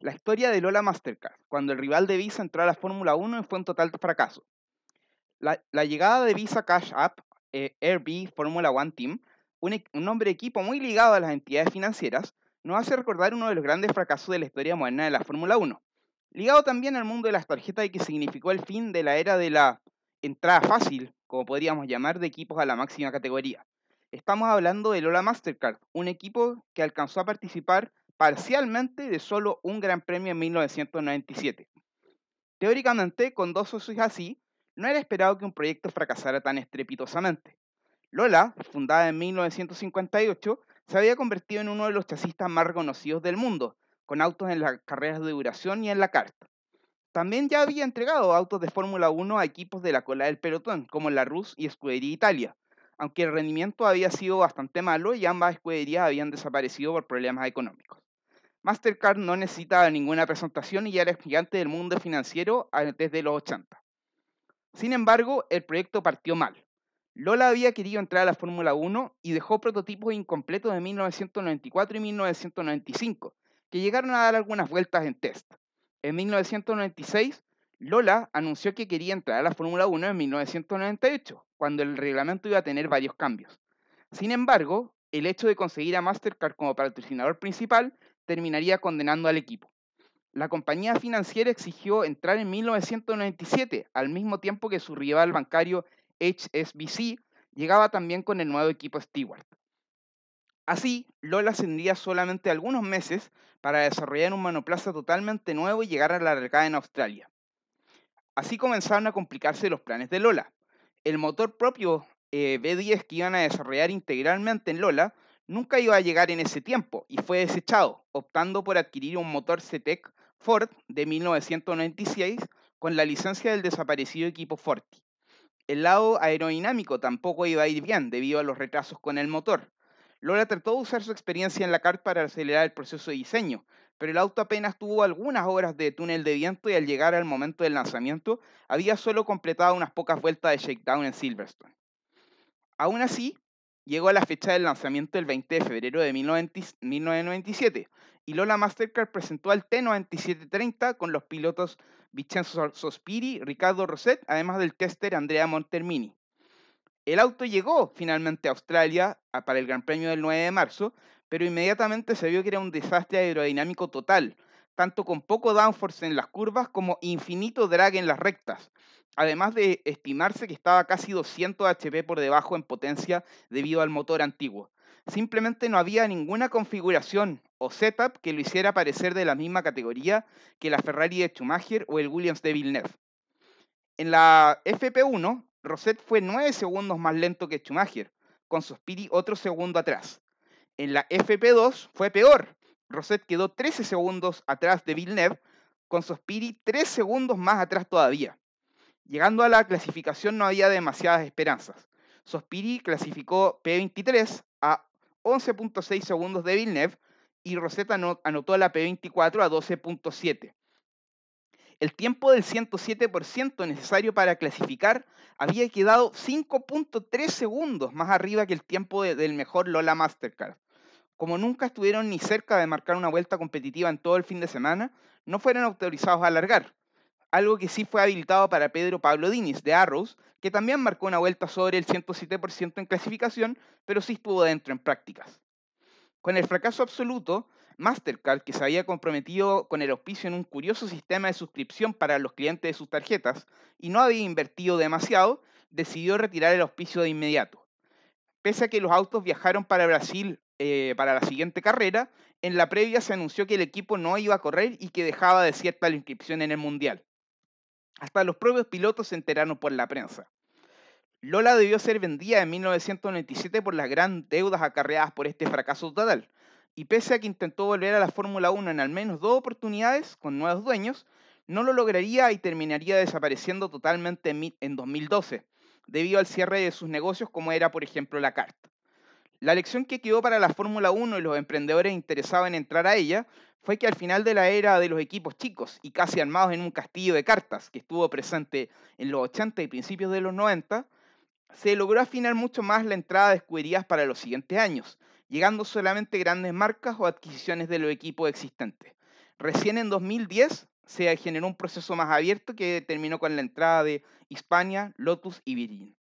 La historia de Lola Mastercard, cuando el rival de Visa entró a la Fórmula 1 y fue un total fracaso. La, llegada de Visa Cash App, eh, Airbnb Fórmula One Team, un, un nombre de equipo muy ligado a las entidades financieras, nos hace recordar uno de los grandes fracasos de la historia moderna de la Fórmula 1, ligado también al mundo de las tarjetas y que significó el fin de la era de la entrada fácil, como podríamos llamar, de equipos a la máxima categoría. Estamos hablando de Lola Mastercard, un equipo que alcanzó a participar parcialmente de solo un Gran Premio en 1997. Teóricamente, con dos socios así, no era esperado que un proyecto fracasara tan estrepitosamente. Lola, fundada en 1958, se había convertido en uno de los chasis más reconocidos del mundo, con autos en las carreras de duración y en la carta. También ya había entregado autos de Fórmula 1 a equipos de la cola del pelotón, como la Rus y Escudería Italia, aunque el rendimiento había sido bastante malo y ambas escuderías habían desaparecido por problemas económicos. Mastercard no necesitaba ninguna presentación y ya era gigante del mundo financiero antes de los 80. Sin embargo, el proyecto partió mal. Lola había querido entrar a la Fórmula 1 y dejó prototipos incompletos de 1994 y 1995, que llegaron a dar algunas vueltas en test. En 1996, Lola anunció que quería entrar a la Fórmula 1 en 1998, cuando el reglamento iba a tener varios cambios. Sin embargo, el hecho de conseguir a Mastercard como patrocinador principal terminaría condenando al equipo. La compañía financiera exigió entrar en 1997, al mismo tiempo que su rival bancario HSBC llegaba también con el nuevo equipo Stewart. Así, Lola tendría solamente algunos meses para desarrollar un monoplaza totalmente nuevo y llegar a la largada en Australia. Así comenzaron a complicarse los planes de Lola. El motor propio eh, B10 que iban a desarrollar integralmente en Lola nunca iba a llegar en ese tiempo y fue desechado, optando por adquirir un motor CTEC e Ford de 1996 con la licencia del desaparecido equipo Forti. El lado aerodinámico tampoco iba a ir bien debido a los retrasos con el motor. Lola trató de usar su experiencia en la CART para acelerar el proceso de diseño, pero el auto apenas tuvo algunas horas de túnel de viento y al llegar al momento del lanzamiento había solo completado unas pocas vueltas de shakedown en Silverstone. Aún así, llegó a la fecha del lanzamiento el 20 de febrero de 1997 y Lola Mastercard presentó al T9730 con los pilotos Vincenzo Sospiri, Ricardo Rosset, además del tester Andrea Montermini. El auto llegó finalmente a Australia para el Gran Premio del 9 de marzo, pero inmediatamente se vio que era un desastre aerodinámico total, tanto con poco downforce en las curvas como infinito drag en las rectas, además de estimarse que estaba casi 200 HP por debajo en potencia debido al motor antiguo. Simplemente no había ninguna configuración o setup que lo hiciera parecer de la misma categoría que la Ferrari de Schumacher o el Williams de Villeneuve. En la FP1, Rosset fue 9 segundos más lento que Schumacher, con su Sospiri otro segundo atrás. En la FP2 fue peor. Rosset quedó 13 segundos atrás de Villeneuve, con su Sospiri 3 segundos más atrás todavía. Llegando a la clasificación no había demasiadas esperanzas. Sospiri clasificó P23 a 11.6 segundos de Villeneuve y Rosetta anotó la P24 a 12.7. El tiempo del 107% necesario para clasificar había quedado 5.3 segundos más arriba que el tiempo del mejor Lola Mastercard. Como nunca estuvieron ni cerca de marcar una vuelta competitiva en todo el fin de semana, no fueron autorizados a alargar algo que sí fue habilitado para Pedro Pablo Diniz de Arrows, que también marcó una vuelta sobre el 107% en clasificación, pero sí estuvo dentro en prácticas. Con el fracaso absoluto, Mastercard, que se había comprometido con el auspicio en un curioso sistema de suscripción para los clientes de sus tarjetas y no había invertido demasiado, decidió retirar el auspicio de inmediato. Pese a que los autos viajaron para Brasil eh, para la siguiente carrera, en la previa se anunció que el equipo no iba a correr y que dejaba de cierta la inscripción en el Mundial. Hasta los propios pilotos se enteraron por la prensa. Lola debió ser vendida en 1997 por las grandes deudas acarreadas por este fracaso total, y pese a que intentó volver a la Fórmula 1 en al menos dos oportunidades con nuevos dueños, no lo lograría y terminaría desapareciendo totalmente en 2012, debido al cierre de sus negocios como era por ejemplo la CART. La lección que quedó para la Fórmula 1 y los emprendedores interesados en entrar a ella fue que al final de la era de los equipos chicos y casi armados en un castillo de cartas que estuvo presente en los 80 y principios de los 90, se logró afinar mucho más la entrada de escuderías para los siguientes años, llegando solamente grandes marcas o adquisiciones de los equipos existentes. Recién en 2010 se generó un proceso más abierto que terminó con la entrada de Hispania, Lotus y Virgin.